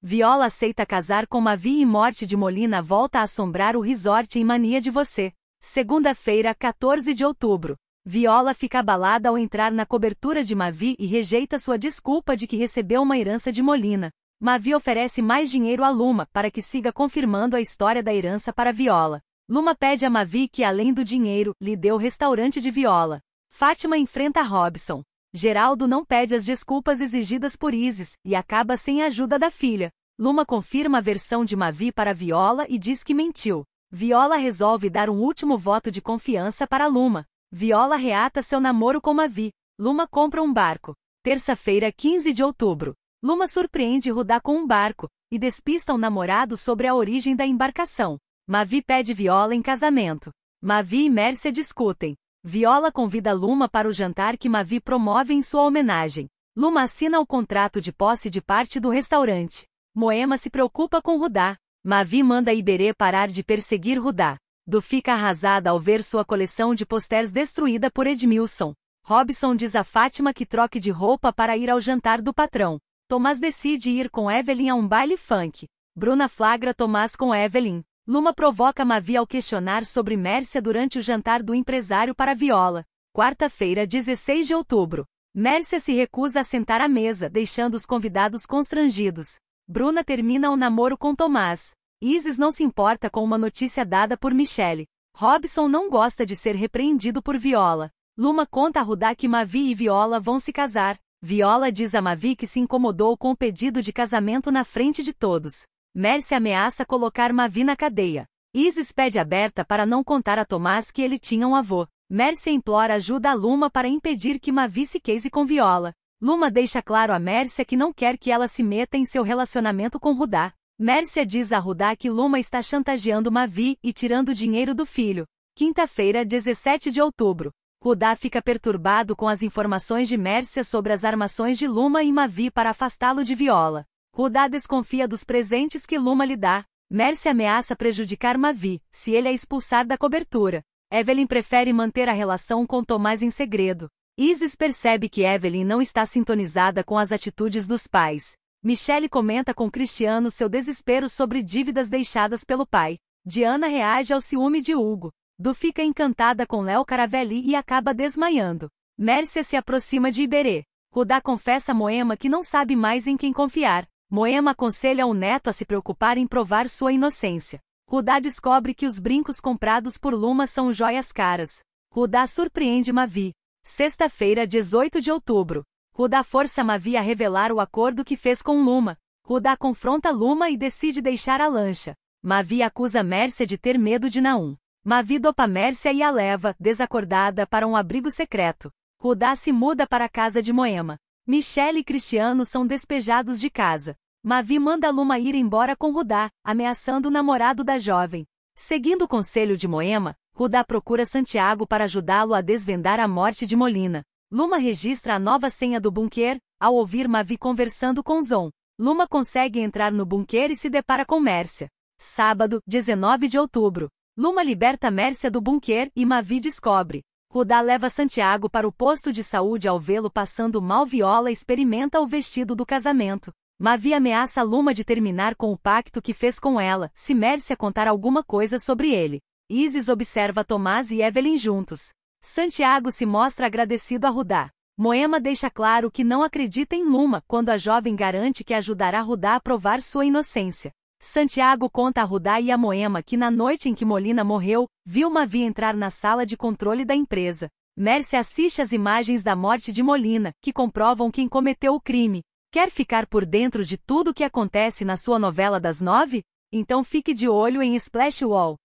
Viola aceita casar com Mavi e morte de Molina volta a assombrar o resort em Mania de Você. Segunda-feira, 14 de outubro. Viola fica abalada ao entrar na cobertura de Mavi e rejeita sua desculpa de que recebeu uma herança de Molina. Mavi oferece mais dinheiro a Luma para que siga confirmando a história da herança para Viola. Luma pede a Mavi que, além do dinheiro, lhe dê o restaurante de Viola. Fátima enfrenta Robson. Geraldo não pede as desculpas exigidas por Isis e acaba sem a ajuda da filha. Luma confirma a versão de Mavi para Viola e diz que mentiu. Viola resolve dar um último voto de confiança para Luma. Viola reata seu namoro com Mavi. Luma compra um barco. Terça-feira, 15 de outubro. Luma surpreende Rudá com um barco e despista o um namorado sobre a origem da embarcação. Mavi pede Viola em casamento. Mavi e Mércia discutem. Viola convida Luma para o jantar que Mavi promove em sua homenagem. Luma assina o contrato de posse de parte do restaurante. Moema se preocupa com Rudá. Mavi manda Iberê parar de perseguir Rudá. Du fica arrasada ao ver sua coleção de posters destruída por Edmilson. Robson diz a Fátima que troque de roupa para ir ao jantar do patrão. Tomás decide ir com Evelyn a um baile funk. Bruna flagra Tomás com Evelyn. Luma provoca Mavi ao questionar sobre Mércia durante o jantar do empresário para Viola, quarta-feira, 16 de outubro. Mércia se recusa a sentar à mesa, deixando os convidados constrangidos. Bruna termina o namoro com Tomás. Isis não se importa com uma notícia dada por Michelle. Robson não gosta de ser repreendido por Viola. Luma conta a Rudá que Mavi e Viola vão se casar. Viola diz a Mavi que se incomodou com o pedido de casamento na frente de todos. Mercy ameaça colocar Mavi na cadeia. Isis pede a Berta para não contar a Tomás que ele tinha um avô. Mercy implora ajuda a Luma para impedir que Mavi se case com Viola. Luma deixa claro a Mércia que não quer que ela se meta em seu relacionamento com Rudá. Mércia diz a Rudá que Luma está chantageando Mavi e tirando o dinheiro do filho. Quinta-feira, 17 de outubro. Rudá fica perturbado com as informações de Mércia sobre as armações de Luma e Mavi para afastá-lo de Viola. Rudá desconfia dos presentes que Luma lhe dá. Mercy ameaça prejudicar Mavi, se ele a é expulsar da cobertura. Evelyn prefere manter a relação com Tomás em segredo. Isis percebe que Evelyn não está sintonizada com as atitudes dos pais. Michelle comenta com Cristiano seu desespero sobre dívidas deixadas pelo pai. Diana reage ao ciúme de Hugo. Du fica encantada com Léo Caravelli e acaba desmaiando. Mércia se aproxima de Iberê. Rudá confessa a Moema que não sabe mais em quem confiar. Moema aconselha o neto a se preocupar em provar sua inocência. Rudá descobre que os brincos comprados por Luma são joias caras. Rudá surpreende Mavi. Sexta-feira, 18 de outubro. Rudá força Mavi a revelar o acordo que fez com Luma. Rudá confronta Luma e decide deixar a lancha. Mavi acusa Mércia de ter medo de Naum. Mavi dopa Mércia e a leva, desacordada, para um abrigo secreto. Rudá se muda para a casa de Moema. Michelle e Cristiano são despejados de casa. Mavi manda Luma ir embora com Rudá, ameaçando o namorado da jovem. Seguindo o conselho de Moema, Rudá procura Santiago para ajudá-lo a desvendar a morte de Molina. Luma registra a nova senha do bunker, ao ouvir Mavi conversando com Zon. Luma consegue entrar no bunker e se depara com Mércia. Sábado, 19 de outubro. Luma liberta Mércia do bunker e Mavi descobre. Rudá leva Santiago para o posto de saúde ao vê-lo passando mal Viola experimenta o vestido do casamento. Mavi ameaça Luma de terminar com o pacto que fez com ela, se Mércia contar alguma coisa sobre ele. Isis observa Tomás e Evelyn juntos. Santiago se mostra agradecido a Rudá. Moema deixa claro que não acredita em Luma quando a jovem garante que ajudará Rudá a provar sua inocência. Santiago conta a Rudá e a Moema que na noite em que Molina morreu, Vilma via entrar na sala de controle da empresa. Mercy assiste às imagens da morte de Molina, que comprovam quem cometeu o crime. Quer ficar por dentro de tudo o que acontece na sua novela das nove? Então fique de olho em Splash Wall.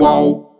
Wow.